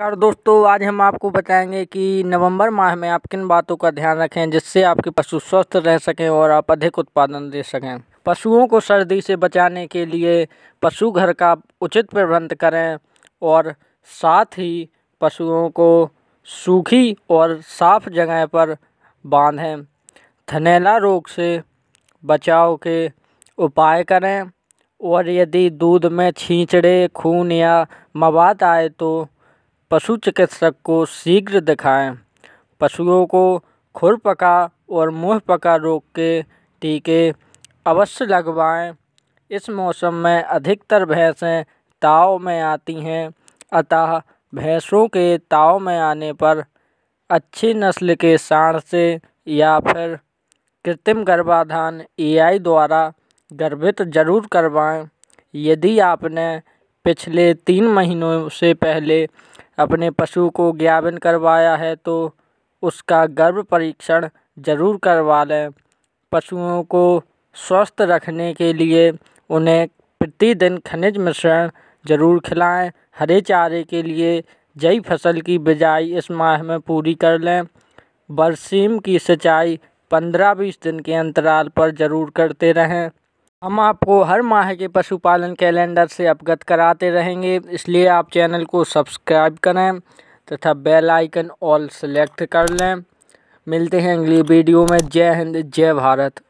नमस्कार दोस्तों आज हम आपको बताएंगे कि नवंबर माह में आप किन बातों का ध्यान रखें जिससे आपके पशु स्वस्थ रह सकें और आप अधिक उत्पादन दे सकें पशुओं को सर्दी से बचाने के लिए पशु घर का उचित प्रबंध करें और साथ ही पशुओं को सूखी और साफ जगह पर बांधें थनेला रोग से बचाव के उपाय करें और यदि दूध में छींचड़े खून या मवाद आए तो पशु चिकित्सक को शीघ्र दिखाएँ पशुओं को खुरपका और पका रोग के टीके अवश्य लगवाएँ इस मौसम में अधिकतर भैंसें ताव में आती हैं अतः भैंसों के ताव में आने पर अच्छी नस्ल के साँड़ से या फिर कृत्रिम गर्भाधान ए द्वारा गर्भित जरूर करवाएँ यदि आपने पिछले तीन महीनों से पहले अपने पशु को ज्ञापन करवाया है तो उसका गर्भ परीक्षण ज़रूर करवा लें पशुओं को स्वस्थ रखने के लिए उन्हें प्रतिदिन खनिज मिश्रण ज़रूर खिलाएं हरे चारे के लिए जई फसल की बिजाई इस माह में पूरी कर लें बरसीम की सिंचाई पंद्रह बीस दिन के अंतराल पर ज़रूर करते रहें हम आपको हर माह के पशुपालन कैलेंडर से अवगत कराते रहेंगे इसलिए आप चैनल को सब्सक्राइब करें तथा बेल आइकन ऑल सेलेक्ट कर लें मिलते हैं अगली वीडियो में जय हिंद जय भारत